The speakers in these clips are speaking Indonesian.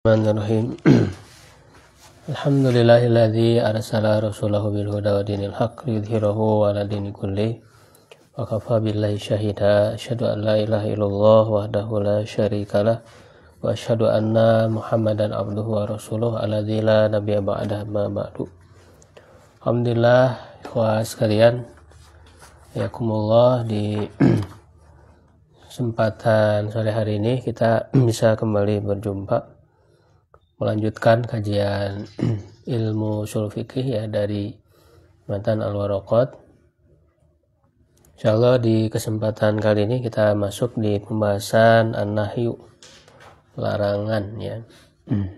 Bismillahirrahmanirrahim. Alhamdulillahilladzi arsala rasulahu bil huda wa dinil haqq yudhhirahu 'ala kulli wa kafa billahi syahida asyhadu an la ilaha illallah wahdahu la syarikalah wa asyhadu anna muhammadan abduhu wa rasuluh alladzi la nabiyya ba'da ma ba'du Alhamdulillah ikhwah sekalian yakumullah di kesempatan sore hari ini kita bisa kembali berjumpa melanjutkan kajian ilmu usul fikih ya dari mantan al-warokot insyaallah di kesempatan kali ini kita masuk di pembahasan an-nahyu larangan ya hmm.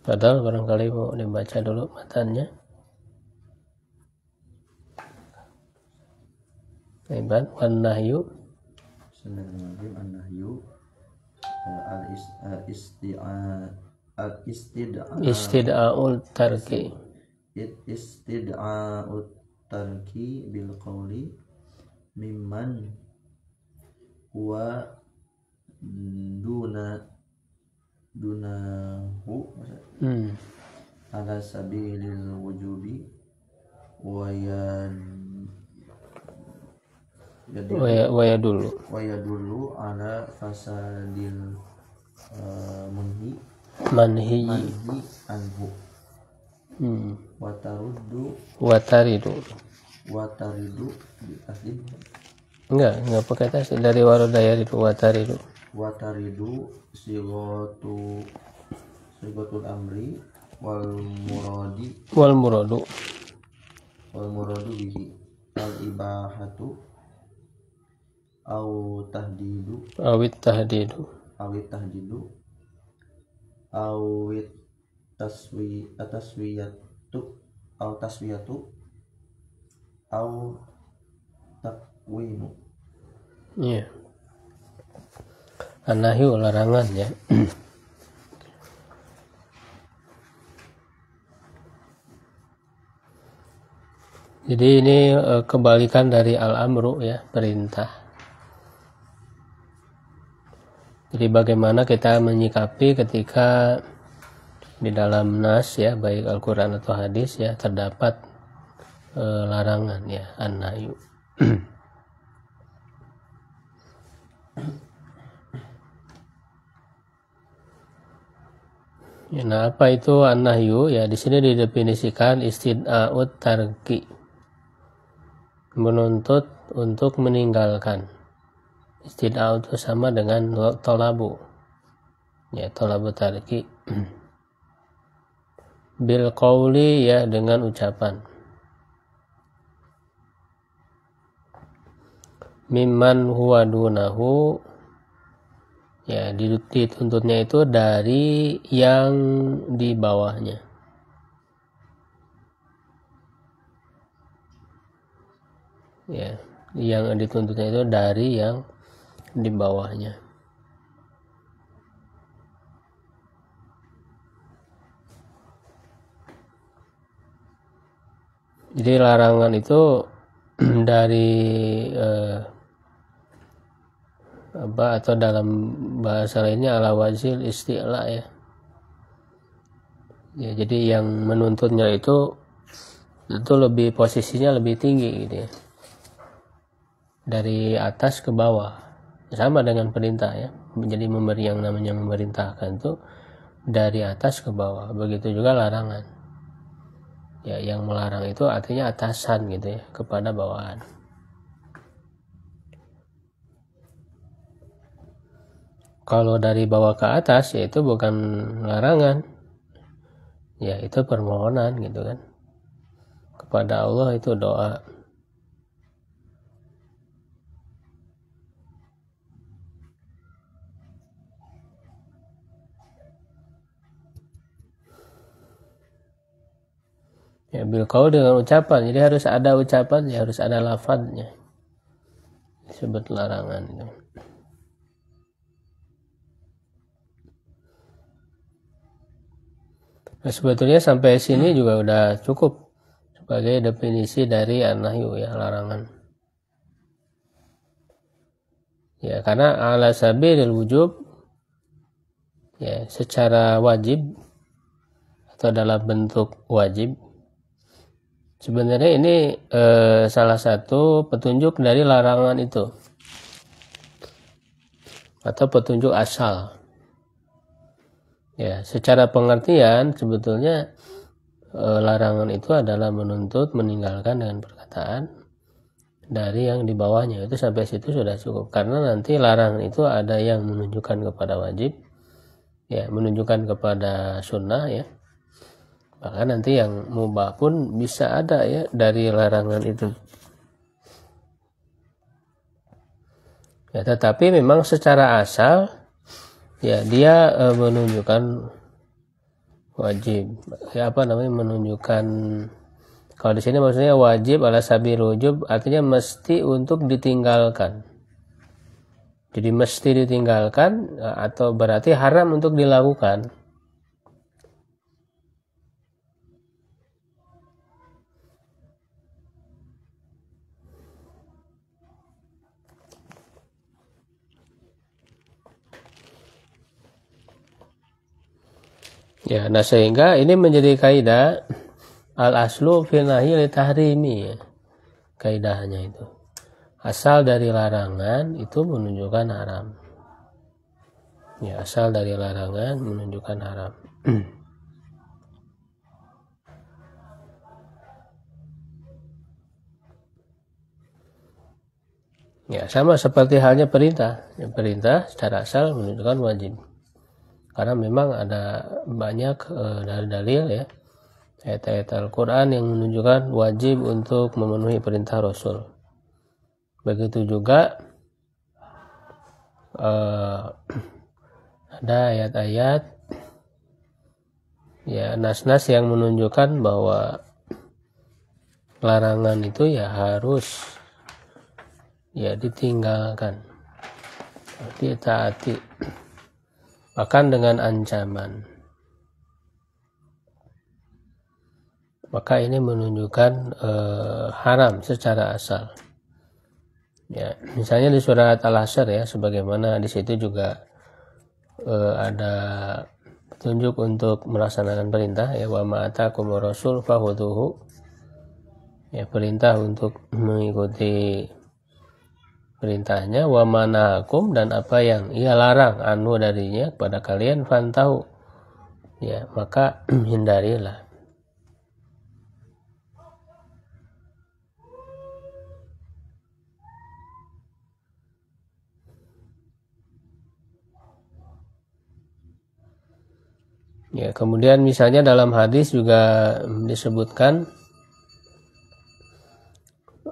padahal barangkali mau dibaca dulu matanya Hebat, wan nahyu. Bismillahirrahmanirrahim. An nahyu al isti'a al istid'a istid'aul tarki istid'aul tarki bil qawli mimman wa duna dunahu hmm. ala sabilil wujubi wa yan jadi waya, waya dulu waya dulu ala fasadil uh, e, munhi manhi manhi anhu hmm. wataridu wataridu wataridu ditasdid enggak enggak pakai tas dari warudaya itu wataridu wataridu sigotu sigotul amri wal muradi wal muradu wal muradu bihi al ibahatu au tahdidu awit tahdidu awit tahdidu awit taswi ataswiyatu au taswiyatu au takwinu iya yeah. anahi larangan ya Jadi ini eh, kebalikan dari al-amru ya, perintah. Jadi bagaimana kita menyikapi ketika di dalam nas ya baik Al-Qur'an atau hadis ya terdapat e, larangan ya an Ya, nah apa itu an Ya di sini didefinisikan istid'aut tarki menuntut untuk meninggalkan istidau itu sama dengan tolabu ya tolabu tariki bil qawli ya dengan ucapan mimman huwa dunahu ya dituntutnya itu dari yang di bawahnya ya yang dituntutnya itu dari yang di bawahnya. Jadi larangan itu dari eh, apa atau dalam bahasa lainnya ala wazil isti'la ya. Ya jadi yang menuntutnya itu itu lebih posisinya lebih tinggi gitu ya. Dari atas ke bawah sama dengan perintah ya menjadi memberi yang namanya memerintahkan itu dari atas ke bawah begitu juga larangan ya yang melarang itu artinya atasan gitu ya kepada bawahan kalau dari bawah ke atas yaitu bukan larangan ya itu permohonan gitu kan kepada Allah itu doa ya bil kau dengan ucapan jadi harus ada ucapan ya harus ada lafadznya disebut larangan itu. Nah, sebetulnya sampai sini juga udah cukup sebagai definisi dari anahyu ya larangan. Ya karena ala sabiril wujub ya secara wajib atau dalam bentuk wajib Sebenarnya ini e, salah satu petunjuk dari larangan itu atau petunjuk asal. Ya, secara pengertian sebetulnya e, larangan itu adalah menuntut meninggalkan dengan perkataan dari yang di bawahnya. Itu sampai situ sudah cukup karena nanti larangan itu ada yang menunjukkan kepada wajib, ya, menunjukkan kepada sunnah ya bahkan nanti yang mubah pun bisa ada ya dari larangan itu ya tetapi memang secara asal ya dia e, menunjukkan wajib ya apa namanya menunjukkan kalau di sini maksudnya wajib ala sabi rujub artinya mesti untuk ditinggalkan jadi mesti ditinggalkan e, atau berarti haram untuk dilakukan Ya, nah sehingga ini menjadi kaidah al aslu fil nahi li tahrimi ya, Kaidahnya itu. Asal dari larangan itu menunjukkan haram. Ya, asal dari larangan menunjukkan haram. ya, sama seperti halnya perintah. Ya, perintah secara asal menunjukkan wajib karena memang ada banyak eh, dalil-dalil ya ayat-ayat Al-Quran yang menunjukkan wajib untuk memenuhi perintah Rasul begitu juga eh, ada ayat-ayat ya nas-nas yang menunjukkan bahwa larangan itu ya harus ya ditinggalkan ditaati bahkan dengan ancaman. Maka ini menunjukkan eh, haram secara asal. Ya, misalnya di surat al asr ya, sebagaimana di situ juga eh, ada petunjuk untuk melaksanakan perintah ya wa ma'atakum rasul fahuduhu ya perintah untuk mengikuti perintahnya wa manakum dan apa yang ia larang anu darinya kepada kalian tahu ya maka hindarilah Ya, kemudian misalnya dalam hadis juga disebutkan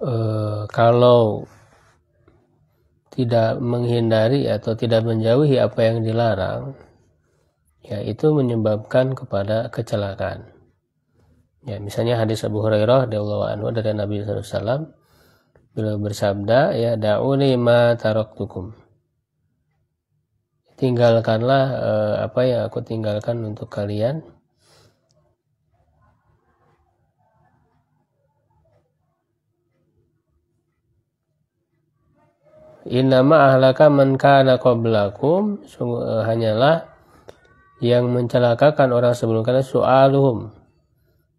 eh, kalau tidak menghindari atau tidak menjauhi apa yang dilarang, ya itu menyebabkan kepada kecelakaan. Ya, misalnya hadis Abu Hurairah dari anhu dari Nabi Wasallam beliau bersabda ya dauni ma taraktukum. Tinggalkanlah eh, apa yang aku tinggalkan untuk kalian Inama ahlaka man kana qablakum eh, hanyalah yang mencelakakan orang sebelum kalian su'aluhum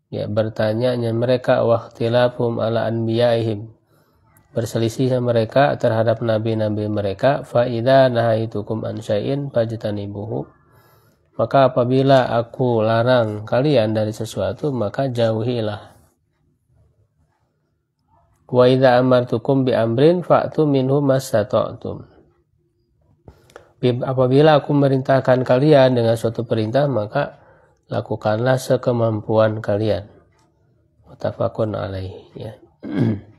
ya bertanyanya mereka waktilafum ala anbiyaihim berselisihnya mereka terhadap nabi-nabi mereka faida nahaitukum an syai'in fajtanibuhu maka apabila aku larang kalian dari sesuatu maka jauhilah Wa idza amartukum bi amrin fa'tu minhu masata'tum Apabila aku merintahkan kalian dengan suatu perintah, maka lakukanlah sekemampuan kalian. Mutafakun alaih. Ya.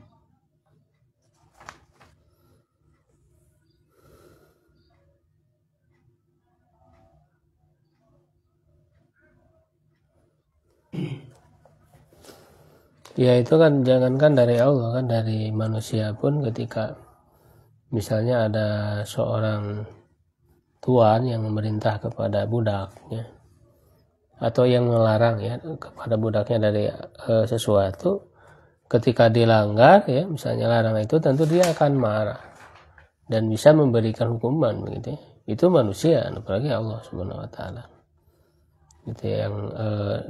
Ya itu kan jangankan dari Allah kan dari manusia pun ketika misalnya ada seorang tuan yang memerintah kepada budaknya atau yang melarang ya kepada budaknya dari e, sesuatu ketika dilanggar ya misalnya larang itu tentu dia akan marah dan bisa memberikan hukuman begitu ya. itu manusia apalagi Allah subhanahu wa taala itu yang e,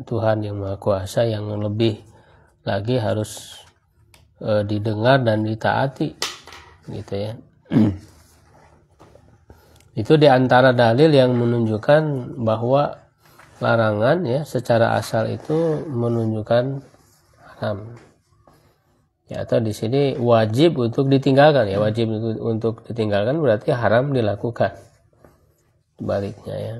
Tuhan yang maha kuasa yang lebih lagi harus e, didengar dan ditaati gitu ya itu diantara dalil yang menunjukkan bahwa larangan ya secara asal itu menunjukkan haram ya atau di sini wajib untuk ditinggalkan ya wajib untuk ditinggalkan berarti haram dilakukan baliknya ya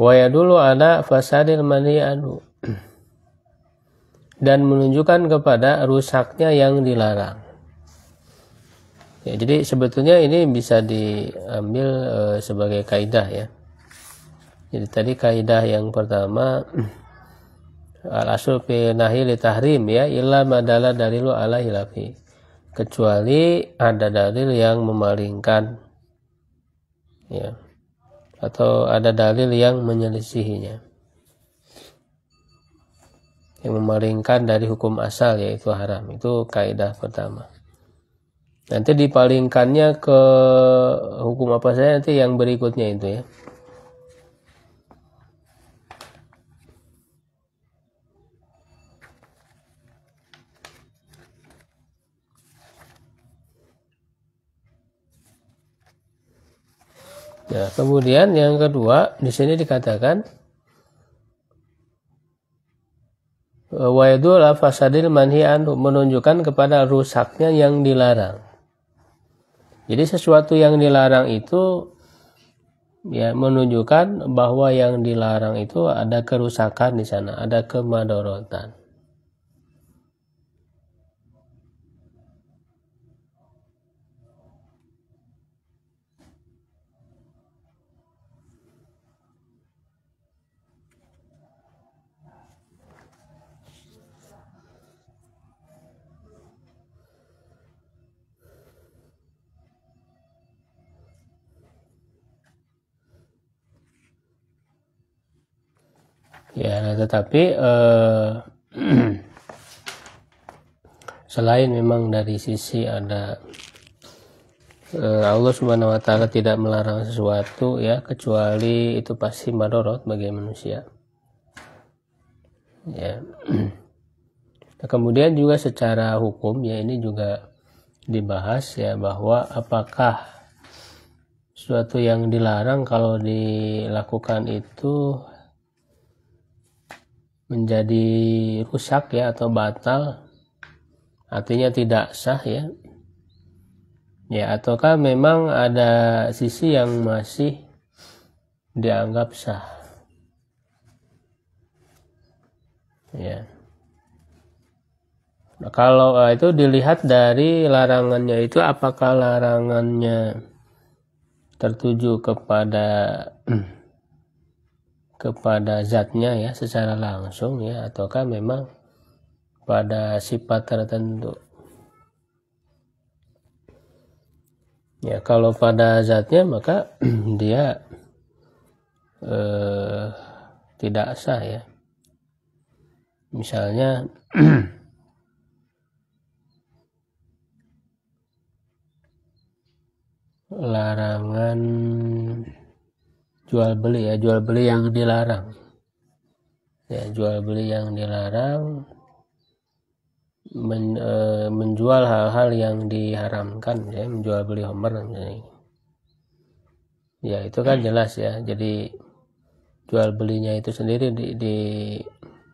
wa dulu ada fasadil mani adu dan menunjukkan kepada rusaknya yang dilarang. Ya, jadi sebetulnya ini bisa diambil e, sebagai kaidah ya. Jadi tadi kaidah yang pertama al asul fi nahi li tahrim ya illa madala dalilu ala hilafi. Kecuali ada dalil yang memalingkan ya atau ada dalil yang menyelisihinya yang memalingkan dari hukum asal yaitu haram itu kaidah pertama nanti dipalingkannya ke hukum apa saja nanti yang berikutnya itu ya Nah, kemudian yang kedua di sini dikatakan Eh, wa fasadil manhi anhu menunjukkan kepada rusaknya yang dilarang. Jadi sesuatu yang dilarang itu ya menunjukkan bahwa yang dilarang itu ada kerusakan di sana, ada kemadorotan. Ya, nah tetapi uh, selain memang dari sisi ada uh, Allah Subhanahu wa taala tidak melarang sesuatu ya kecuali itu pasti madorot bagi manusia. Ya. Nah, kemudian juga secara hukum ya ini juga dibahas ya bahwa apakah sesuatu yang dilarang kalau dilakukan itu menjadi rusak ya atau batal artinya tidak sah ya ya ataukah memang ada sisi yang masih dianggap sah ya nah, kalau eh, itu dilihat dari larangannya itu apakah larangannya tertuju kepada kepada zatnya ya secara langsung ya ataukah memang pada sifat tertentu ya kalau pada zatnya maka dia eh, tidak sah ya misalnya larangan jual beli ya jual beli yang dilarang ya jual beli yang dilarang men, e, menjual hal-hal yang diharamkan ya menjual beli homer misalnya. ya itu kan jelas ya jadi jual belinya itu sendiri di, di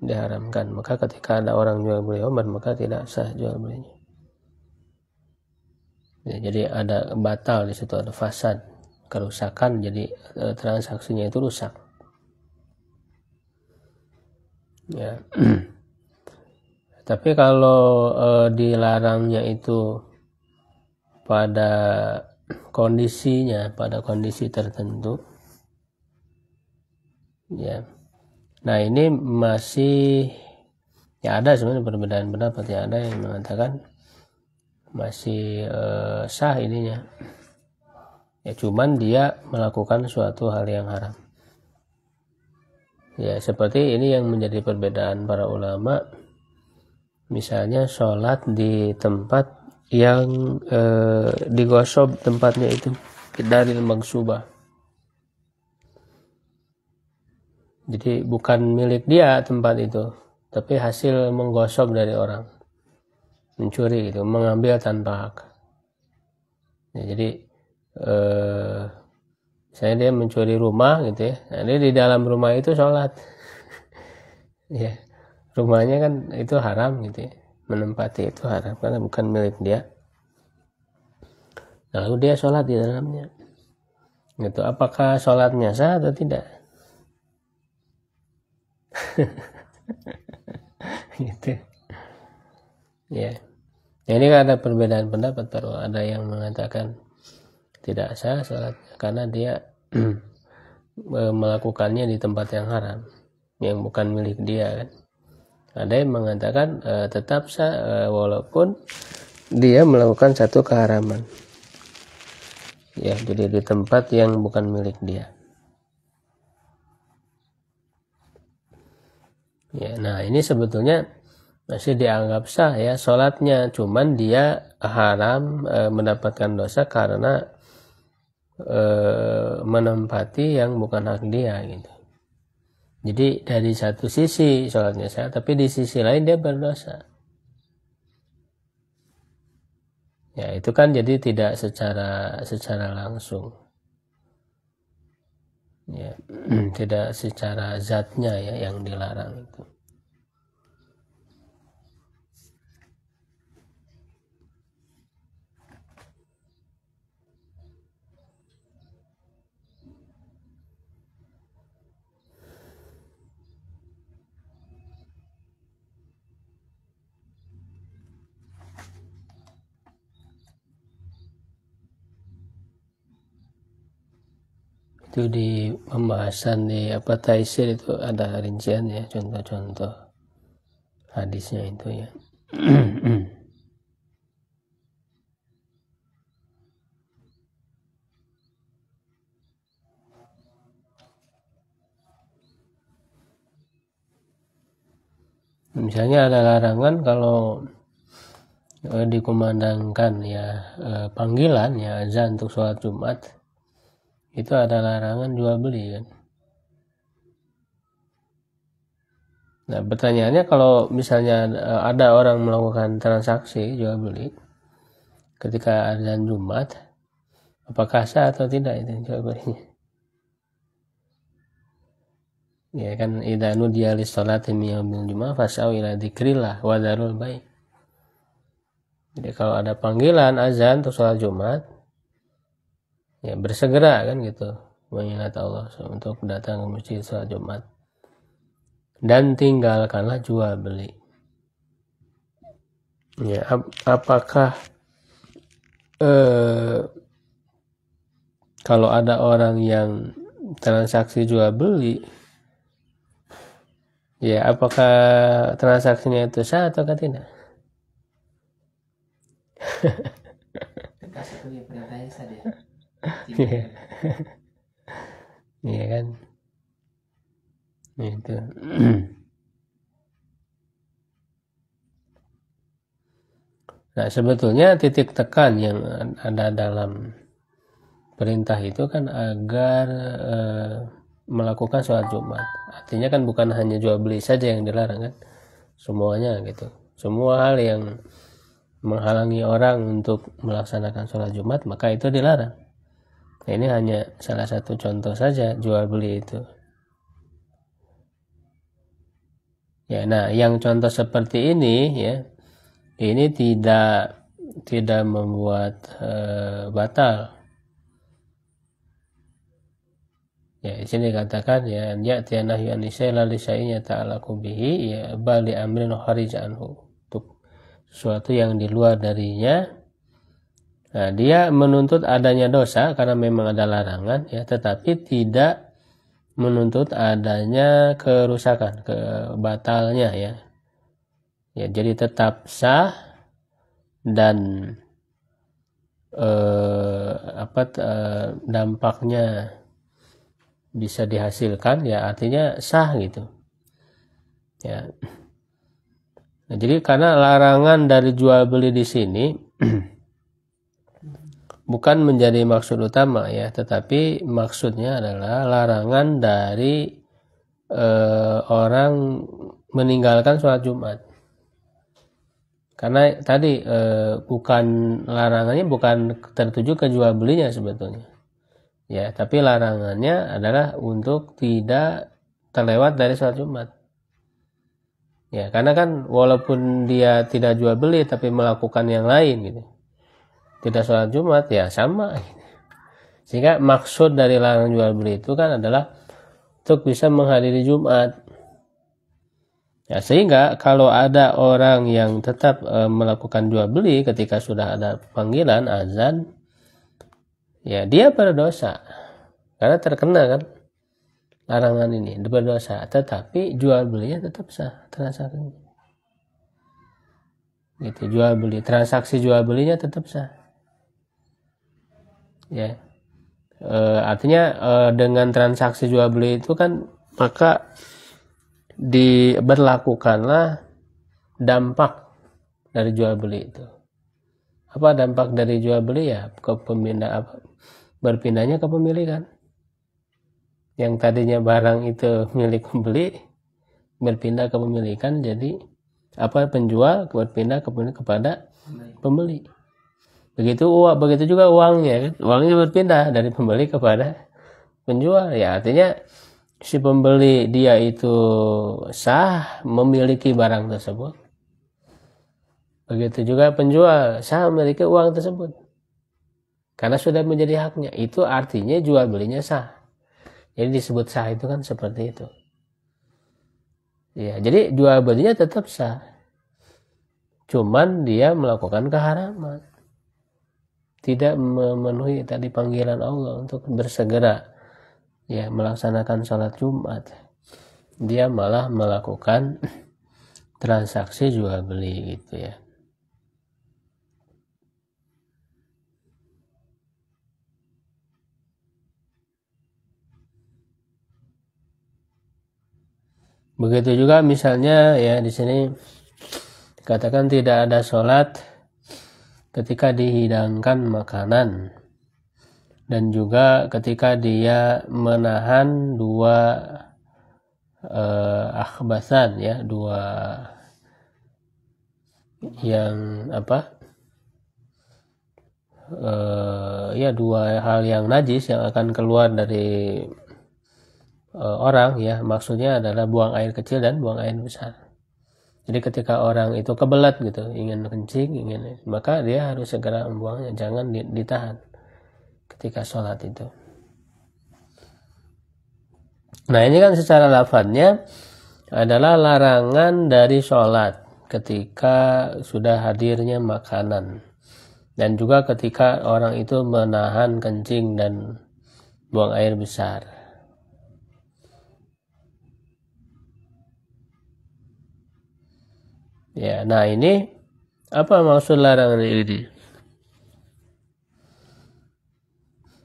diharamkan maka ketika ada orang jual beli homer maka tidak sah jual belinya ya, jadi ada batal di situ ada fasad kerusakan jadi eh, transaksinya itu rusak ya tapi kalau e, dilarangnya itu pada kondisinya pada kondisi tertentu ya nah ini masih ya ada sebenarnya perbedaan pendapat ya ada yang mengatakan masih eh, sah ininya ya cuman dia melakukan suatu hal yang haram ya seperti ini yang menjadi perbedaan para ulama misalnya sholat di tempat yang eh, digosok tempatnya itu dari subah jadi bukan milik dia tempat itu tapi hasil menggosok dari orang mencuri itu mengambil tanpa hak ya, jadi eh, misalnya dia mencuri rumah gitu ya nah, dia di dalam rumah itu sholat ya rumahnya kan itu haram gitu ya menempati itu haram karena bukan milik dia lalu dia sholat di dalamnya gitu apakah sholatnya sah atau tidak gitu ya ini ada perbedaan pendapat baru ada yang mengatakan tidak sah salat karena dia melakukannya di tempat yang haram yang bukan milik dia kan ada yang mengatakan e, tetap sah e, walaupun dia melakukan satu keharaman ya jadi di tempat yang bukan milik dia ya nah ini sebetulnya masih dianggap sah ya sholatnya cuman dia haram e, mendapatkan dosa karena Eh, menempati yang bukan hak dia gitu. Jadi dari satu sisi sholatnya saya, tapi di sisi lain dia berdosa. Ya itu kan jadi tidak secara secara langsung. Ya, tidak secara zatnya ya yang dilarang itu. itu di pembahasan di apa Taisir itu ada rincian ya contoh-contoh hadisnya itu ya misalnya ada larangan kalau eh, dikumandangkan ya eh, panggilan ya azan untuk sholat Jumat itu ada larangan jual beli kan nah pertanyaannya kalau misalnya eh, ada orang melakukan transaksi jual beli ketika ada Jumat apakah sah atau tidak itu jual belinya ya kan idanu dia li salati yaumil jumat fasau ila dzikrillah wa baik jadi kalau ada panggilan azan atau sholat Jumat ya bersegera kan gitu mengingat Allah untuk datang ke masjid salat Jumat dan tinggalkanlah jual beli ya ap apakah eh, kalau ada orang yang transaksi jual beli ya apakah transaksinya itu sah atau tidak kasih perintahnya saja Iya. iya. Iya kan? Iya, itu. Nah, sebetulnya titik tekan yang ada dalam perintah itu kan agar e, melakukan sholat Jumat. Artinya kan bukan hanya jual beli saja yang dilarang kan, semuanya gitu. Semua hal yang menghalangi orang untuk melaksanakan sholat Jumat maka itu dilarang. Nah, ini hanya salah satu contoh saja jual beli itu. Ya, nah yang contoh seperti ini ya, ini tidak tidak membuat uh, batal. Ya, di sini dikatakan ya, ya tianahyu anisai lalisainya taala kubihi ya bali amrin kharij anhu. Untuk sesuatu yang di luar darinya Nah, dia menuntut adanya dosa karena memang ada larangan ya, tetapi tidak menuntut adanya kerusakan, kebatalnya ya. Ya, jadi tetap sah dan eh, apa eh, dampaknya bisa dihasilkan ya artinya sah gitu. Ya. Nah, jadi karena larangan dari jual beli di sini bukan menjadi maksud utama ya, tetapi maksudnya adalah larangan dari eh, orang meninggalkan sholat Jumat. Karena tadi eh, bukan larangannya bukan tertuju ke jual belinya sebetulnya. Ya, tapi larangannya adalah untuk tidak terlewat dari sholat Jumat. Ya, karena kan walaupun dia tidak jual beli tapi melakukan yang lain gitu kita sholat Jumat ya sama sehingga maksud dari larangan jual beli itu kan adalah untuk bisa menghadiri Jumat ya sehingga kalau ada orang yang tetap e, melakukan jual beli ketika sudah ada panggilan azan ya dia berdosa karena terkena kan larangan ini berdosa tetapi jual belinya tetap sah transaksi kan? gitu jual beli transaksi jual belinya tetap sah ya e, artinya e, dengan transaksi jual beli itu kan maka diberlakukanlah dampak dari jual beli itu apa dampak dari jual beli ya ke pemindah apa berpindahnya ke pemilikan yang tadinya barang itu milik pembeli berpindah ke pemilikan jadi apa penjual berpindah ke, kepada pembeli begitu uang begitu juga uangnya kan uangnya berpindah dari pembeli kepada penjual ya artinya si pembeli dia itu sah memiliki barang tersebut begitu juga penjual sah memiliki uang tersebut karena sudah menjadi haknya itu artinya jual belinya sah jadi disebut sah itu kan seperti itu ya jadi jual belinya tetap sah cuman dia melakukan keharaman tidak memenuhi tadi panggilan Allah untuk bersegera ya melaksanakan sholat Jumat dia malah melakukan transaksi jual beli gitu ya begitu juga misalnya ya di sini dikatakan tidak ada sholat ketika dihidangkan makanan dan juga ketika dia menahan dua uh, akhbasan ya dua yang apa uh, ya dua hal yang najis yang akan keluar dari uh, orang ya maksudnya adalah buang air kecil dan buang air besar jadi ketika orang itu kebelat gitu, ingin kencing, ingin maka dia harus segera membuangnya, jangan ditahan ketika sholat itu. Nah ini kan secara lafadznya adalah larangan dari sholat ketika sudah hadirnya makanan dan juga ketika orang itu menahan kencing dan buang air besar. Ya, nah ini apa maksud larangan ini?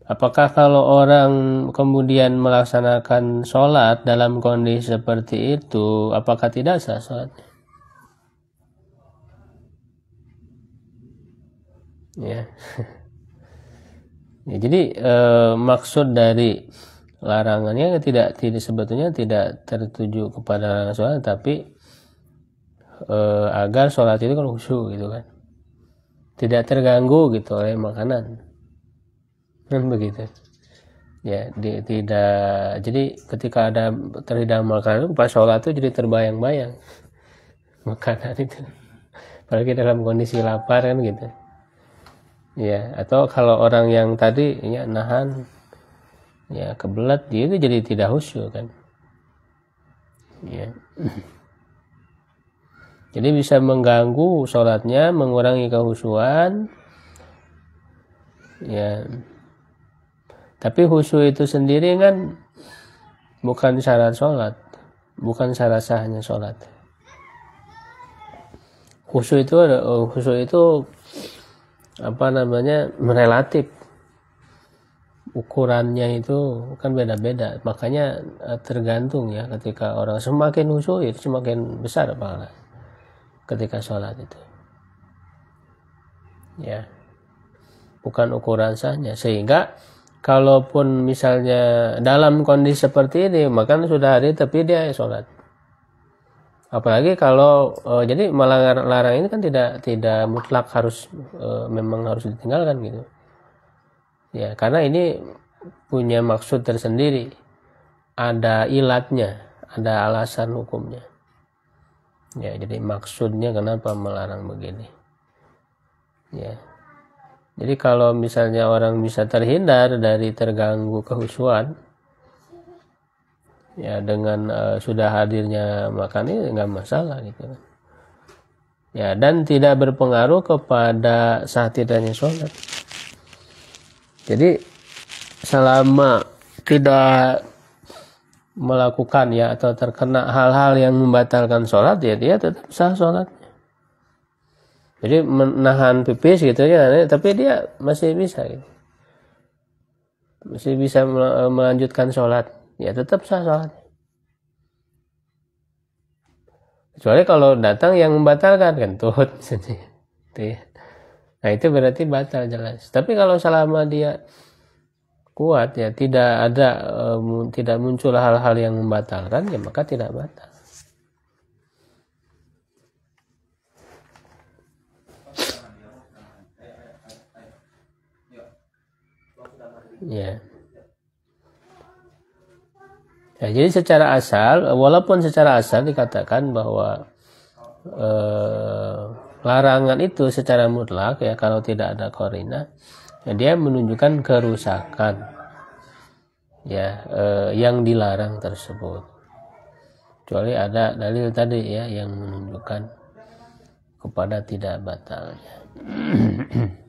Apakah kalau orang kemudian melaksanakan sholat dalam kondisi seperti itu, apakah tidak sah sholatnya? Ya. ya jadi e, maksud dari larangannya tidak, tidak sebetulnya tidak tertuju kepada larangan sholat, tapi e, agar sholat itu kan khusyuk gitu kan tidak terganggu gitu oleh makanan kan begitu ya di, tidak jadi ketika ada terhidang makanan pas sholat itu jadi terbayang-bayang makanan itu apalagi dalam kondisi lapar kan gitu ya atau kalau orang yang tadi ya nahan ya kebelat dia itu jadi tidak khusyuk kan ya jadi bisa mengganggu sholatnya mengurangi kehusuan ya tapi husu itu sendiri kan bukan syarat sholat bukan syarat sahnya sholat husu itu eh, husu itu apa namanya relatif ukurannya itu kan beda-beda makanya eh, tergantung ya ketika orang semakin husu itu semakin besar pahala ketika sholat itu ya bukan ukuran sahnya sehingga kalaupun misalnya dalam kondisi seperti ini makan sudah hari tapi dia sholat apalagi kalau uh, jadi melarang larang ini kan tidak tidak mutlak harus uh, memang harus ditinggalkan gitu ya karena ini punya maksud tersendiri ada ilatnya ada alasan hukumnya ya jadi maksudnya kenapa melarang begini ya jadi kalau misalnya orang bisa terhindar dari terganggu kehusuan ya dengan uh, sudah hadirnya makan ini nggak masalah gitu ya dan tidak berpengaruh kepada saat tidaknya sholat jadi selama tidak melakukan ya atau terkena hal-hal yang membatalkan sholat ya dia tetap sah sholatnya jadi menahan pipis gitu ya, ya tapi dia masih bisa gitu. masih bisa e, melanjutkan sholat ya tetap sah sholatnya kecuali kalau datang yang membatalkan kentut gitu ya. nah itu berarti batal jelas tapi kalau selama dia kuat ya tidak ada eh, tidak muncul hal-hal yang membatalkan ya maka tidak batal ya Ya, jadi secara asal, walaupun secara asal dikatakan bahwa eh, larangan itu secara mutlak ya kalau tidak ada korina, Nah, dia menunjukkan kerusakan ya eh, yang dilarang tersebut kecuali ada dalil tadi ya yang menunjukkan kepada tidak batalnya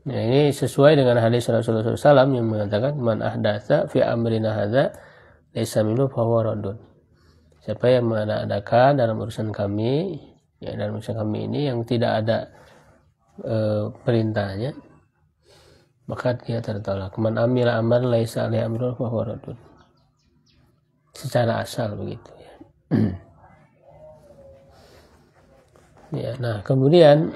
Nah, ini sesuai dengan hadis Rasulullah SAW yang mengatakan man ahdatha fi amrina hadza laysa minhu fahuwa Siapa yang mengadakan dalam urusan kami ya dalam misa kami ini yang tidak ada e, perintahnya maka dia tertolak man amila amar laisa alaihi amrul fahuwa secara asal begitu ya. ya nah kemudian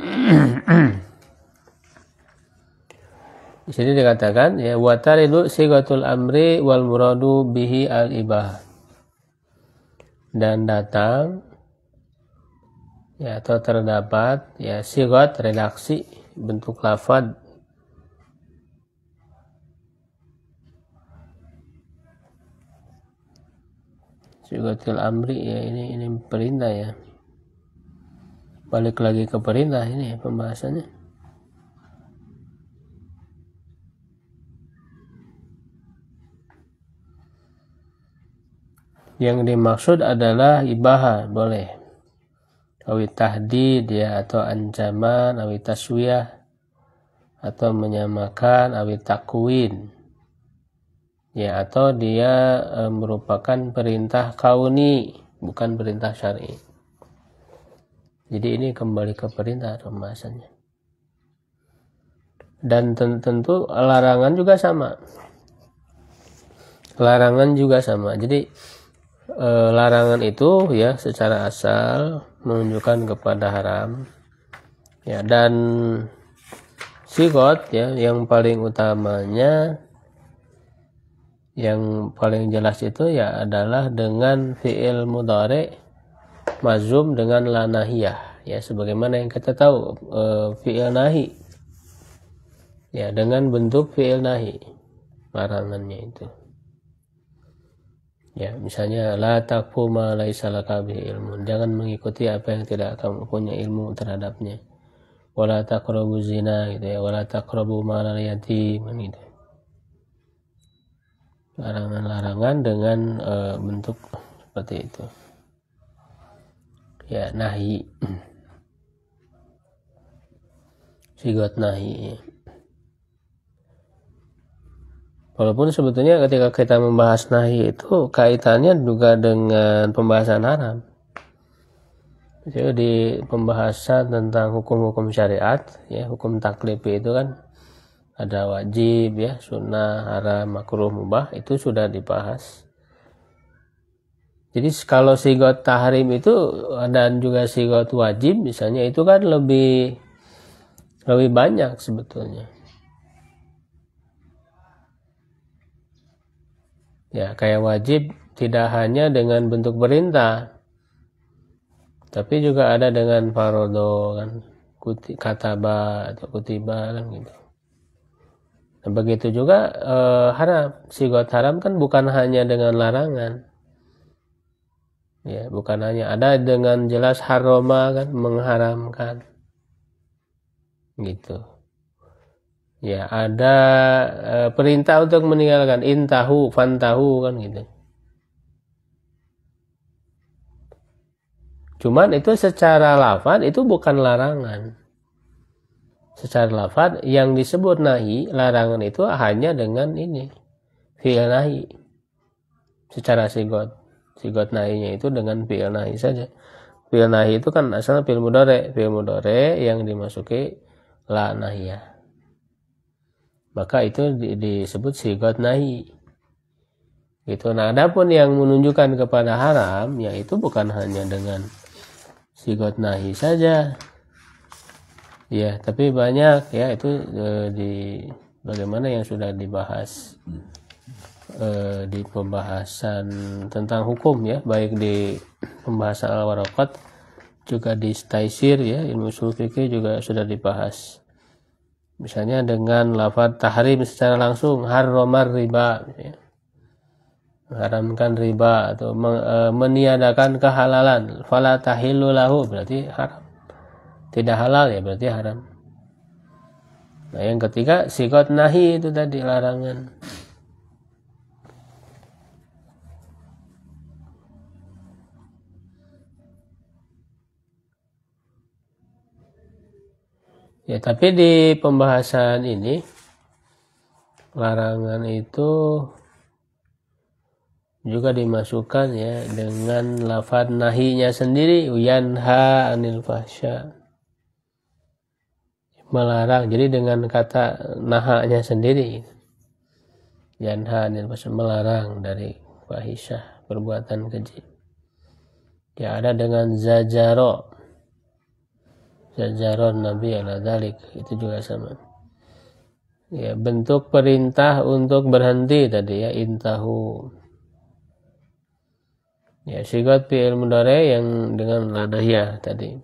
di sini dikatakan ya watarilu sigatul amri wal muradu bihi al ibah dan datang ya atau terdapat ya sigot redaksi bentuk lafad sigotil amri ya ini ini perintah ya balik lagi ke perintah ini pembahasannya yang dimaksud adalah ibaha boleh awi tahdid ya atau ancaman awi taswiyah atau menyamakan awi takwin ya atau dia e, merupakan perintah kauni bukan perintah syar'i jadi ini kembali ke perintah pembahasannya dan tentu larangan juga sama larangan juga sama jadi e, larangan itu ya secara asal menunjukkan kepada haram ya dan sikot ya yang paling utamanya yang paling jelas itu ya adalah dengan fiil mudhari mazum dengan lanahiyah ya sebagaimana yang kita tahu e, fiil nahi ya dengan bentuk fiil nahi larangannya itu ya misalnya la takfu ma laisa laka ilmu jangan mengikuti apa yang tidak kamu punya ilmu terhadapnya wala taqrabu zina gitu ya wala taqrabu malal yatim gitu larangan-larangan dengan uh, bentuk seperti itu ya nahi sigot nahi ya. Walaupun sebetulnya ketika kita membahas nahi itu kaitannya juga dengan pembahasan haram. Jadi di pembahasan tentang hukum-hukum syariat, ya hukum taklifi itu kan ada wajib ya sunnah haram makruh mubah itu sudah dibahas jadi kalau sigot tahrim itu dan juga sigot wajib misalnya itu kan lebih lebih banyak sebetulnya Ya, kayak wajib tidak hanya dengan bentuk perintah, tapi juga ada dengan parodo kan, kuti, kataba atau kutiba kan gitu. Nah, begitu juga eh, haram haram, got haram kan bukan hanya dengan larangan, ya bukan hanya ada dengan jelas haroma kan mengharamkan gitu ya ada e, perintah untuk meninggalkan intahu fantahu kan gitu cuman itu secara lafad itu bukan larangan secara lafad yang disebut nahi larangan itu hanya dengan ini fi'il nahi secara sigot sigot nahinya itu dengan fi'il nahi saja fi'il nahi itu kan asalnya fi'il mudore fi'il mudore yang dimasuki la nahiyah maka itu disebut sigot nahi Itu nah pun yang menunjukkan kepada haram yaitu bukan hanya dengan sigot nahi saja ya tapi banyak ya itu e, di bagaimana yang sudah dibahas e, di pembahasan tentang hukum ya baik di pembahasan al warokat juga di staisir ya ilmu usul juga sudah dibahas misalnya dengan lafad tahrim secara langsung haromar riba ya. mengharamkan riba atau men, e, meniadakan kehalalan fala tahillu lahu berarti haram tidak halal ya berarti haram nah yang ketiga sikot nahi itu tadi larangan Ya, tapi di pembahasan ini larangan itu juga dimasukkan ya dengan lafad nahinya sendiri yanha anil fahsya melarang jadi dengan kata nahanya sendiri yanha anil fahsya melarang dari fahisyah perbuatan keji ya ada dengan zajaro jajaron Nabi ala dalik itu juga sama ya bentuk perintah untuk berhenti tadi ya intahu ya sigot fi'il mudore yang dengan lanahya tadi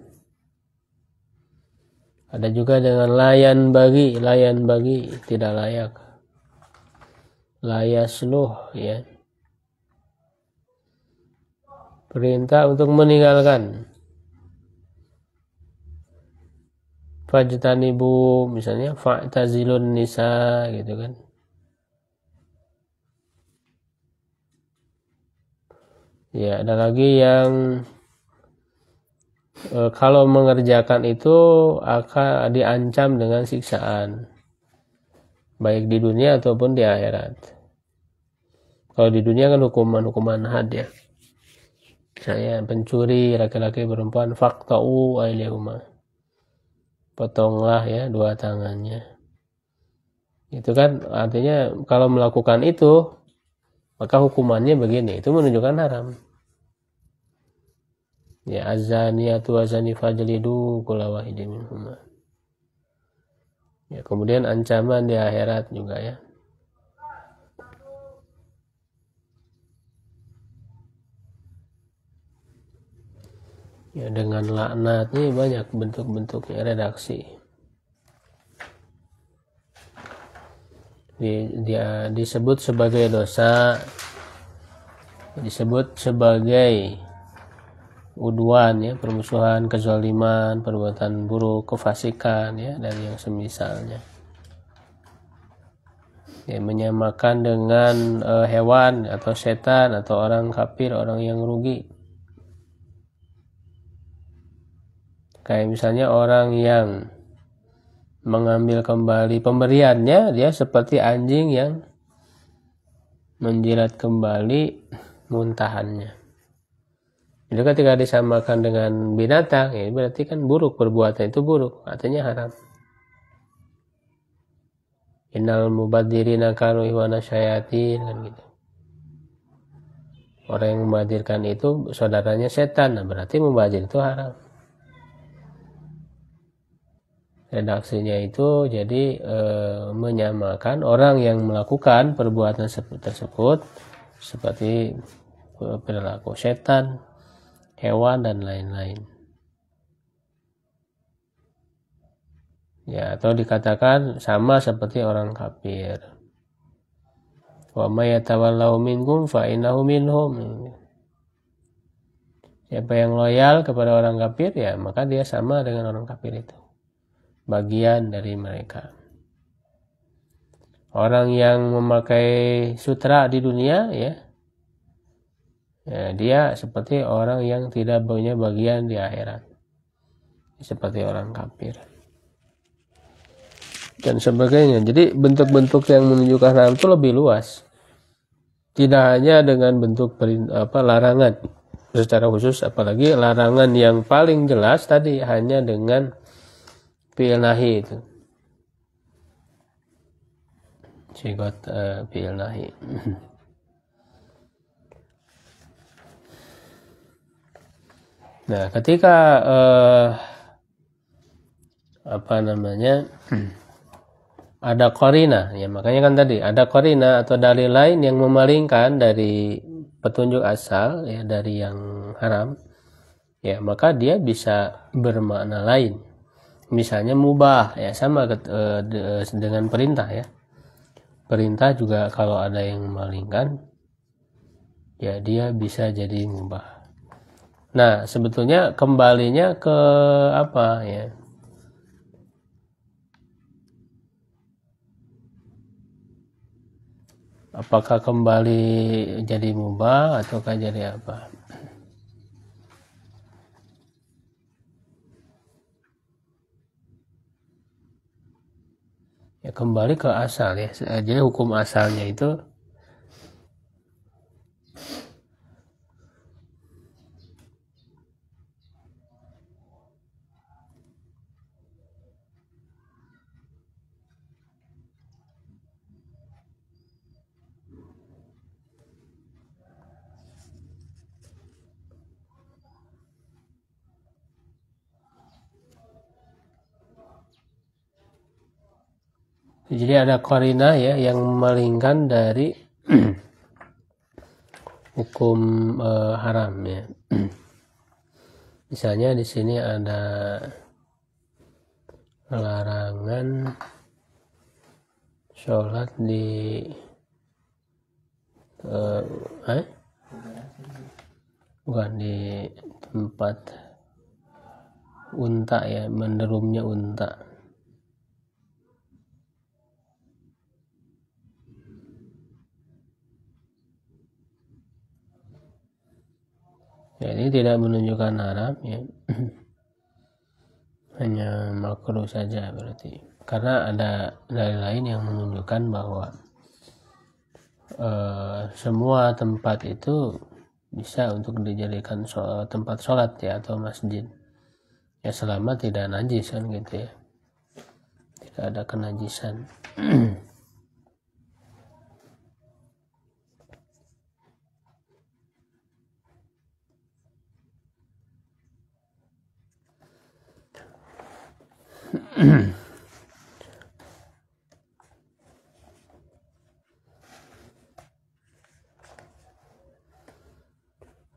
ada juga dengan layan bagi layan bagi tidak layak layasluh ya perintah untuk meninggalkan ibu misalnya fa'tazilun nisa gitu kan ya ada lagi yang e, kalau mengerjakan itu akan diancam dengan siksaan baik di dunia ataupun di akhirat kalau di dunia kan hukuman-hukuman had ya Saya pencuri laki-laki perempuan faktau ailihumah potonglah ya dua tangannya itu kan artinya kalau melakukan itu maka hukumannya begini itu menunjukkan haram ya azaniatu azani fajlidu kula ya kemudian ancaman di akhirat juga ya ya dengan laknat ini banyak bentuk-bentuknya redaksi di, dia disebut sebagai dosa disebut sebagai uduan ya permusuhan kezaliman perbuatan buruk kefasikan ya dan yang semisalnya ya menyamakan dengan uh, hewan atau setan atau orang kafir orang yang rugi kayak misalnya orang yang mengambil kembali pemberiannya dia seperti anjing yang menjilat kembali muntahannya jadi ketika disamakan dengan binatang ya berarti kan buruk perbuatan itu buruk artinya haram Innal mubadirina kanu iwana syayatin kan gitu. Orang yang membadirkan itu saudaranya setan, nah, berarti membajir itu haram redaksinya itu jadi e, menyamakan orang yang melakukan perbuatan tersebut seperti eh, perilaku setan, hewan dan lain-lain. Ya, atau dikatakan sama seperti orang kafir. Wa may minkum fa innahu minhum. Siapa yang loyal kepada orang kafir ya maka dia sama dengan orang kafir itu bagian dari mereka. Orang yang memakai sutra di dunia ya, ya dia seperti orang yang tidak punya bagian di akhirat. Seperti orang kafir. Dan sebagainya. Jadi bentuk-bentuk yang menunjukkan haram itu lebih luas. Tidak hanya dengan bentuk apa larangan secara khusus apalagi larangan yang paling jelas tadi hanya dengan fi'il nahi itu sigot uh, eh, fi'il nahi nah ketika uh, apa namanya ada korina ya makanya kan tadi ada korina atau dalil lain yang memalingkan dari petunjuk asal ya dari yang haram ya maka dia bisa bermakna lain misalnya mubah ya sama e, de, dengan perintah ya perintah juga kalau ada yang memalingkan ya dia bisa jadi mubah nah sebetulnya kembalinya ke apa ya apakah kembali jadi mubah ataukah jadi apa ya kembali ke asal ya jadi hukum asalnya itu jadi ada korina ya yang melingkan dari hukum e, haram ya misalnya di sini ada larangan sholat di e, eh bukan di tempat unta ya menderumnya unta jadi tidak menunjukkan haram ya hanya makruh saja berarti karena ada dalil lain yang menunjukkan bahwa e, semua tempat itu bisa untuk dijadikan so, tempat sholat ya atau masjid ya selama tidak najis kan gitu ya tidak ada kenajisan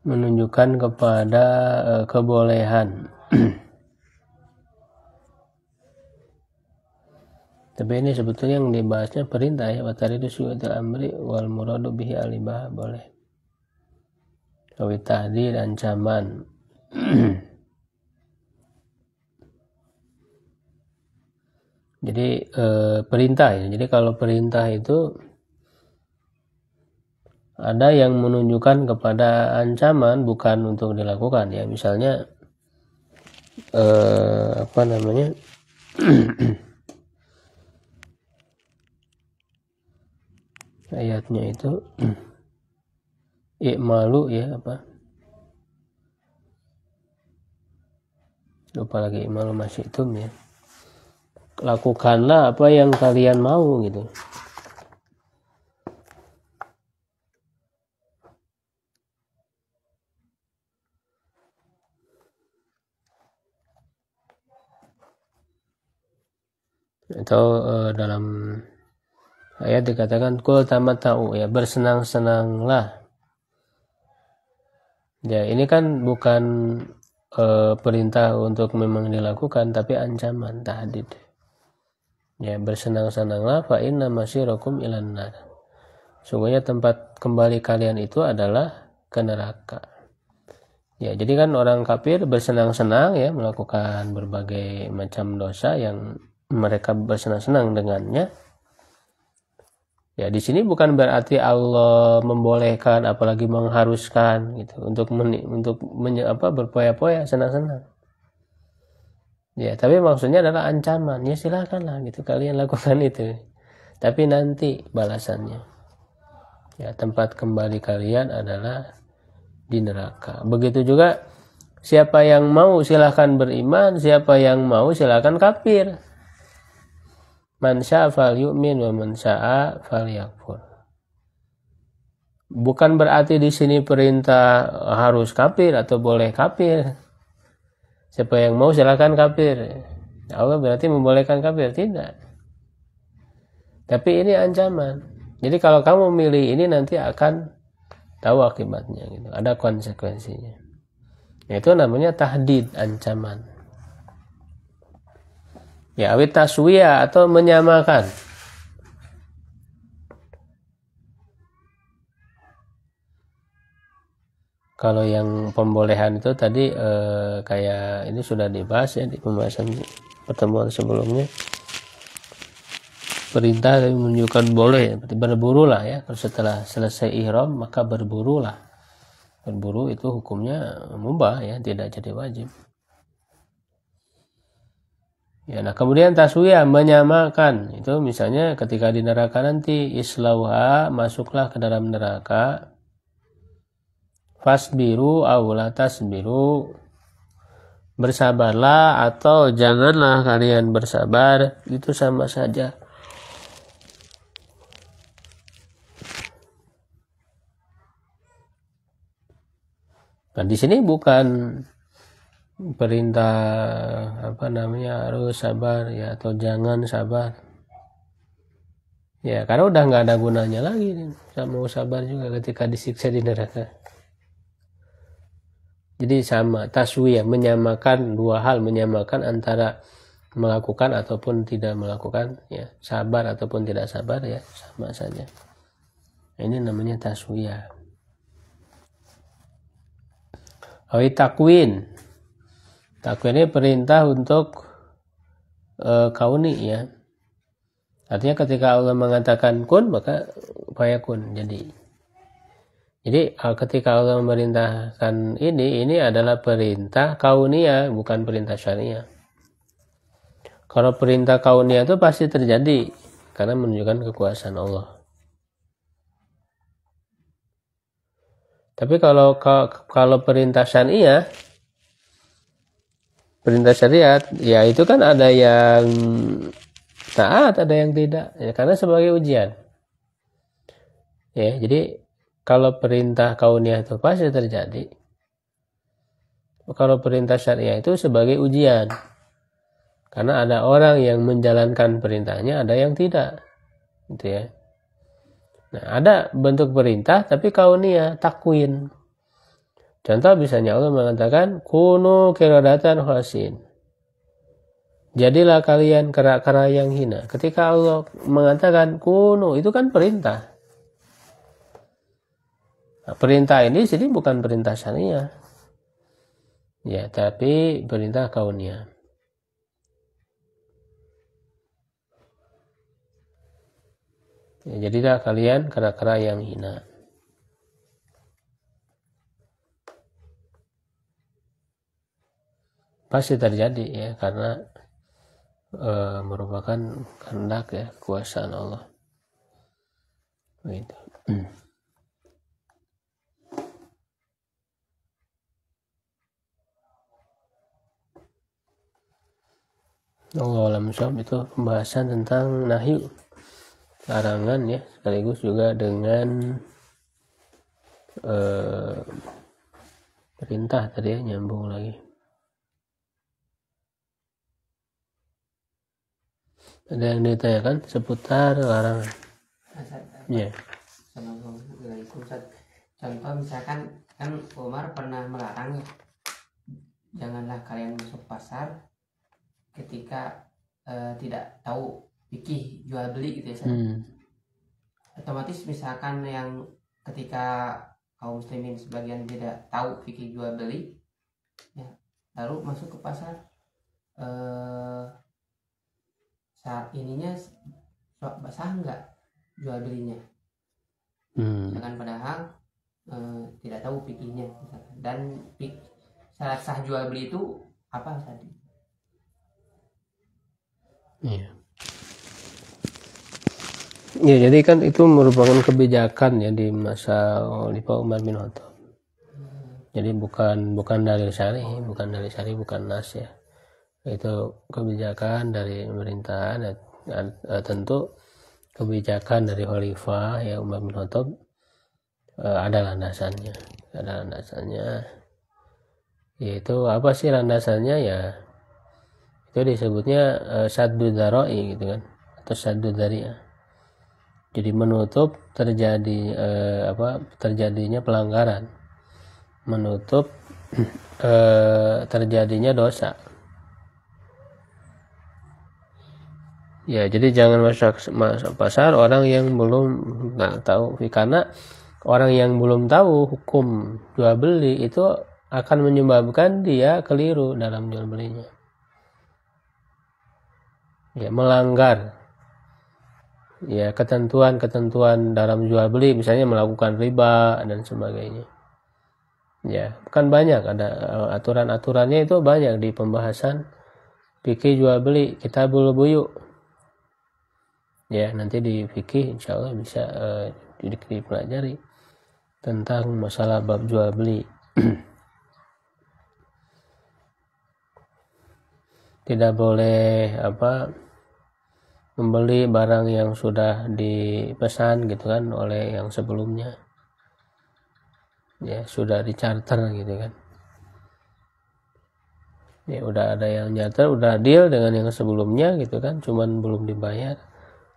menunjukkan kepada eh, kebolehan. Tapi ini sebetulnya yang dibahasnya perintah ya itu sudah amri wal muradu bihi alibah boleh. dan ancaman. jadi e, perintah ya jadi kalau perintah itu ada yang menunjukkan kepada ancaman bukan untuk dilakukan ya misalnya e, apa namanya ayatnya itu malu ya apa lupa lagi malu masih itu ya lakukanlah apa yang kalian mau gitu atau uh, dalam ayat dikatakan kul tahu ya bersenang-senanglah ya ini kan bukan uh, perintah untuk memang dilakukan tapi ancaman tahdid ya bersenang-senanglah fa inna masyirakum ilan nar sungguhnya tempat kembali kalian itu adalah ke neraka ya jadi kan orang kafir bersenang-senang ya melakukan berbagai macam dosa yang mereka bersenang-senang dengannya ya di sini bukan berarti Allah membolehkan apalagi mengharuskan gitu untuk untuk apa berpoya-poya senang-senang Ya, tapi maksudnya adalah ancaman. Ya silakanlah gitu kalian lakukan itu. Tapi nanti balasannya. Ya, tempat kembali kalian adalah di neraka. Begitu juga siapa yang mau silakan beriman, siapa yang mau silakan kafir. Man fal yu'min wa man sya'a fal yakfur. Bukan berarti di sini perintah harus kafir atau boleh kafir siapa yang mau silahkan kafir ya Allah berarti membolehkan kafir tidak tapi ini ancaman jadi kalau kamu milih ini nanti akan tahu akibatnya gitu ada konsekuensinya itu namanya tahdid ancaman ya awit taswiyah atau menyamakan kalau yang pembolehan itu tadi eh, kayak ini sudah dibahas ya di pembahasan pertemuan sebelumnya perintah menunjukkan boleh berburu lah ya kalau setelah selesai ihram maka berburu lah berburu itu hukumnya mubah ya tidak jadi wajib ya nah kemudian taswiyah menyamakan itu misalnya ketika di neraka nanti islauha masuklah ke dalam neraka fasbiru awla biru. bersabarlah atau janganlah kalian bersabar itu sama saja Nah, di sini bukan perintah apa namanya harus sabar ya atau jangan sabar ya karena udah nggak ada gunanya lagi nggak mau sabar juga ketika disiksa di neraka jadi sama taswiyah menyamakan dua hal menyamakan antara melakukan ataupun tidak melakukan ya sabar ataupun tidak sabar ya sama saja ini namanya taswiyah Awi takwin takwin ini perintah untuk e, kauni ya artinya ketika Allah mengatakan kun maka kun jadi jadi eh, ketika Allah memerintahkan ini, ini adalah perintah kaunia, bukan perintah syariah. Kalau perintah kaunia itu pasti terjadi karena menunjukkan kekuasaan Allah. Tapi kalau kalau perintah syariah, perintah syariat, ya itu kan ada yang taat, ada yang tidak, ya, karena sebagai ujian. Ya, jadi kalau perintah kauniyah itu pasti ya terjadi kalau perintah syariah itu sebagai ujian karena ada orang yang menjalankan perintahnya ada yang tidak gitu ya nah ada bentuk perintah tapi kauniyah takwin contoh misalnya Allah mengatakan kuno keradatan khasin jadilah kalian kera-kera yang hina ketika Allah mengatakan kuno itu kan perintah Nah, perintah ini jadi bukan perintah syariah. Ya, tapi perintah kaunia. Ya, jadilah kalian kera-kera yang hina. Pasti terjadi ya karena e, merupakan kehendak ya kekuasaan Allah. Begitu. Hmm. Allah alam itu pembahasan tentang nahyu larangan ya sekaligus juga dengan eh, perintah tadi ya nyambung lagi ada yang ditanyakan seputar larangan ya yeah. contoh misalkan kan Umar pernah melarang ya. janganlah kalian masuk pasar ketika uh, tidak tahu fikih jual beli gitu ya Hmm. otomatis misalkan yang ketika kaum muslimin sebagian tidak tahu fikih jual beli ya lalu masuk ke pasar uh, saat ininya basah enggak jual belinya hmm. dengan padahal eh, tidak tahu fikihnya dan dan syarat sah jual beli itu apa tadi ya. ya jadi kan itu merupakan kebijakan ya di masa oh, Pak Umar bin Khattab jadi bukan bukan dari syari bukan dari syari bukan nas ya itu kebijakan dari pemerintahan eh, tentu kebijakan dari khalifah ya Umar bin Khattab eh, ada landasannya ada landasannya yaitu apa sih landasannya ya itu disebutnya uh, eh, sadu daroi gitu kan atau sadu jadi menutup terjadi uh, apa terjadinya pelanggaran menutup uh, terjadinya dosa ya jadi jangan masuk masuk pasar orang yang belum nggak tahu karena orang yang belum tahu hukum jual beli itu akan menyebabkan dia keliru dalam jual belinya ya, melanggar ya ketentuan-ketentuan dalam jual beli misalnya melakukan riba dan sebagainya ya kan banyak ada eh, aturan-aturannya itu banyak di pembahasan fikih jual beli kita bulu buyu ya nanti di fikih insya Allah bisa uh, dipelajari tentang masalah bab jual beli tidak boleh apa membeli barang yang sudah dipesan gitu kan oleh yang sebelumnya ya sudah di charter gitu kan ya udah ada yang charter udah deal dengan yang sebelumnya gitu kan cuman belum dibayar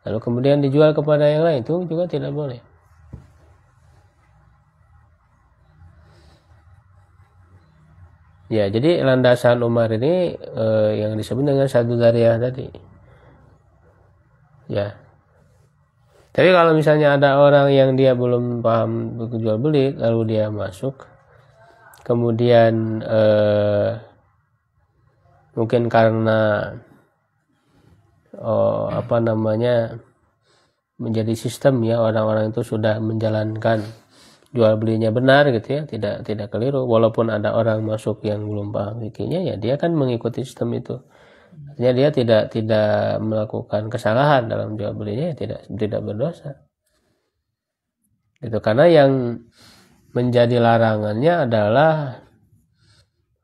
lalu kemudian dijual kepada yang lain itu juga tidak boleh ya jadi landasan Umar ini eh, yang disebut dengan satu dariah tadi ya tapi kalau misalnya ada orang yang dia belum paham jual beli lalu dia masuk kemudian eh, mungkin karena oh, apa namanya menjadi sistem ya orang-orang itu sudah menjalankan jual belinya benar gitu ya tidak tidak keliru walaupun ada orang masuk yang belum paham fikihnya ya dia kan mengikuti sistem itu Artinya dia tidak tidak melakukan kesalahan dalam jual belinya, tidak tidak berdosa. itu karena yang menjadi larangannya adalah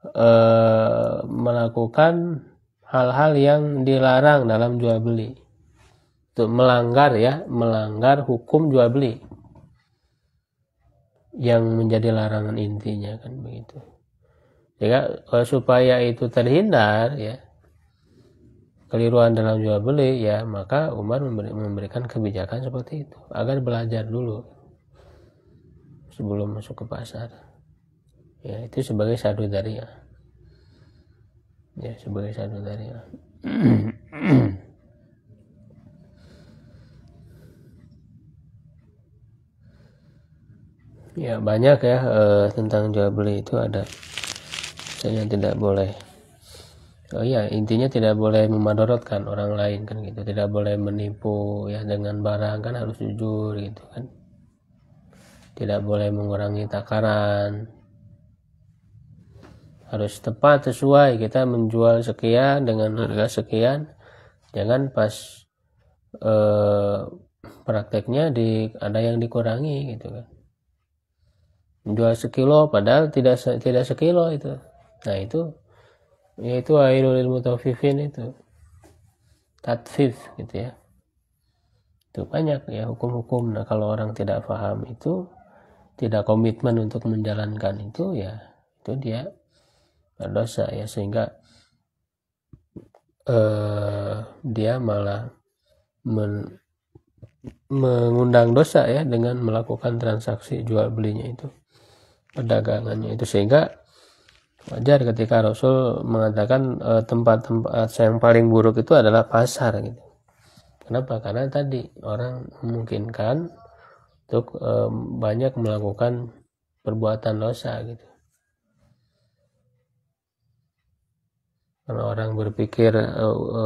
eh, melakukan hal-hal yang dilarang dalam jual beli. Itu melanggar ya, melanggar hukum jual beli. Yang menjadi larangan intinya kan begitu. Jika supaya itu terhindar ya, keliruan dalam jual beli ya maka Umar memberi, memberikan kebijakan seperti itu agar belajar dulu sebelum masuk ke pasar ya itu sebagai satu dari ya ya sebagai satu dari ya ya banyak ya e, tentang jual beli itu ada saya tidak boleh oh iya intinya tidak boleh memadorotkan orang lain kan gitu tidak boleh menipu ya dengan barang kan harus jujur gitu kan tidak boleh mengurangi takaran harus tepat sesuai kita menjual sekian dengan harga sekian jangan pas eh, prakteknya di ada yang dikurangi gitu kan menjual sekilo padahal tidak tidak sekilo itu nah itu yaitu ilmu taufifin itu tatfif gitu ya itu banyak ya hukum-hukum nah kalau orang tidak paham itu tidak komitmen untuk menjalankan itu ya itu dia berdosa ya sehingga eh, dia malah men, mengundang dosa ya dengan melakukan transaksi jual belinya itu perdagangannya itu sehingga wajar ketika Rasul mengatakan tempat-tempat eh, eh, yang paling buruk itu adalah pasar gitu. Kenapa? Karena tadi orang memungkinkan untuk eh, banyak melakukan perbuatan dosa gitu. Karena orang berpikir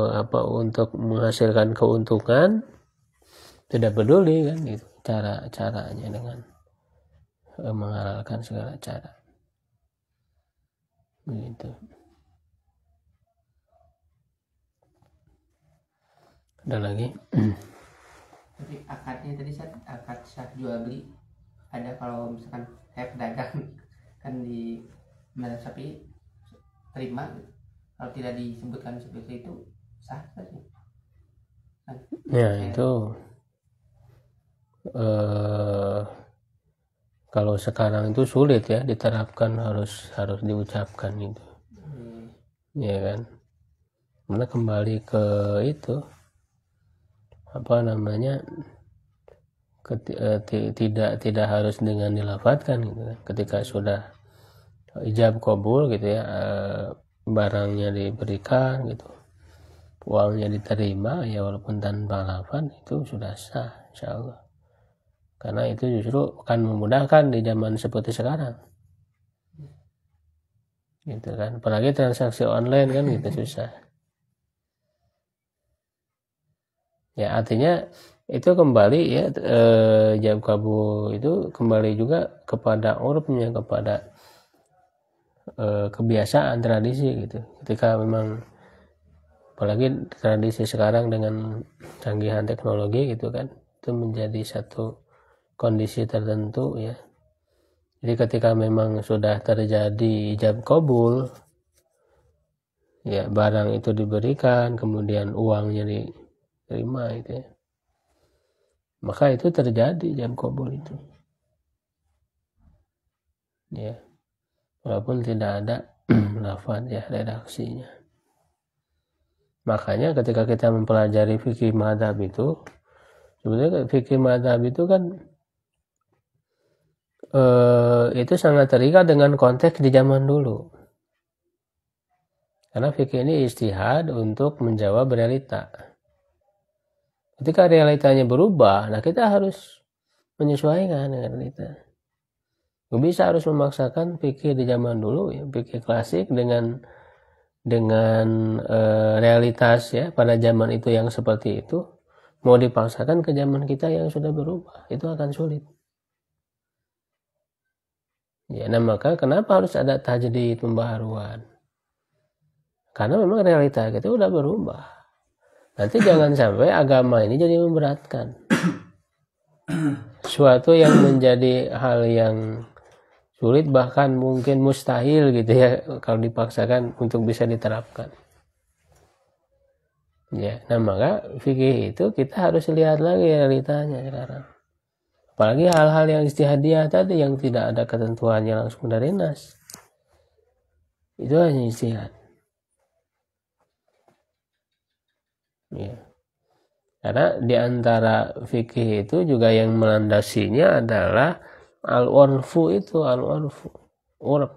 apa untuk menghasilkan keuntungan tidak peduli kan gitu cara caranya dengan menghalalkan segala cara begitu ada lagi tapi akadnya tadi saya akad sah jual beli ada kalau misalkan saya pedagang kan di mana sapi terima kalau tidak disebutkan seperti itu sah kan? ya itu eh kalau sekarang itu sulit ya diterapkan harus harus diucapkan itu hmm. ya kan karena kembali ke itu apa namanya eh, tidak tidak harus dengan dilafatkan gitu kan. ketika sudah ijab kabul gitu ya eh, barangnya diberikan gitu uangnya diterima ya walaupun tanpa lafan itu sudah sah insyaallah karena itu justru akan memudahkan di zaman seperti sekarang gitu kan apalagi transaksi online kan gitu susah ya artinya itu kembali ya eh, jam kabu itu kembali juga kepada urupnya kepada eh, kebiasaan tradisi gitu ketika memang apalagi tradisi sekarang dengan canggihan teknologi gitu kan itu menjadi satu kondisi tertentu ya jadi ketika memang sudah terjadi ijab kabul ya barang itu diberikan kemudian uangnya diterima itu ya maka itu terjadi jam kabul itu ya walaupun tidak ada lafaz ya redaksinya makanya ketika kita mempelajari fikih madhab itu sebetulnya fikih madhab itu kan Eh, itu sangat terikat dengan konteks di zaman dulu. Karena fikih ini istihad untuk menjawab realita. Ketika realitanya berubah, nah kita harus menyesuaikan dengan realita. Gak bisa harus memaksakan fikih di zaman dulu, ya, fikih klasik dengan dengan e, realitas ya pada zaman itu yang seperti itu mau dipaksakan ke zaman kita yang sudah berubah itu akan sulit. Ya, nah maka kenapa harus ada tajdid pembaharuan? Karena memang realita kita udah berubah. Nanti jangan sampai agama ini jadi memberatkan. Suatu yang menjadi hal yang sulit bahkan mungkin mustahil gitu ya kalau dipaksakan untuk bisa diterapkan. Ya, nah maka fikih itu kita harus lihat lagi realitanya sekarang. Apalagi hal-hal yang istihadiah tadi yang tidak ada ketentuannya langsung dari nas. Itu hanya istihad. Ya. Karena di antara fikih itu juga yang melandasinya adalah al-urfu itu al-urfu. Urf.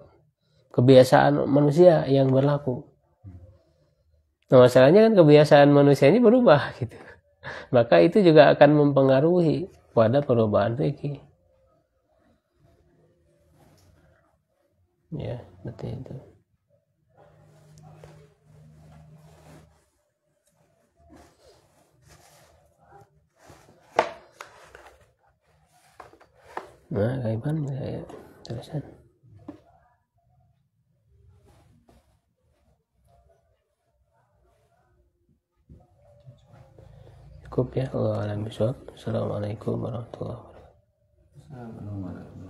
Kebiasaan manusia yang berlaku. Nah, masalahnya kan kebiasaan manusia ini berubah gitu. Maka itu juga akan mempengaruhi pada perubahan vicky ya seperti itu Nah, kayak mana ya? Terusan. cukup ya. Wassalamualaikum warahmatullahi wabarakatuh.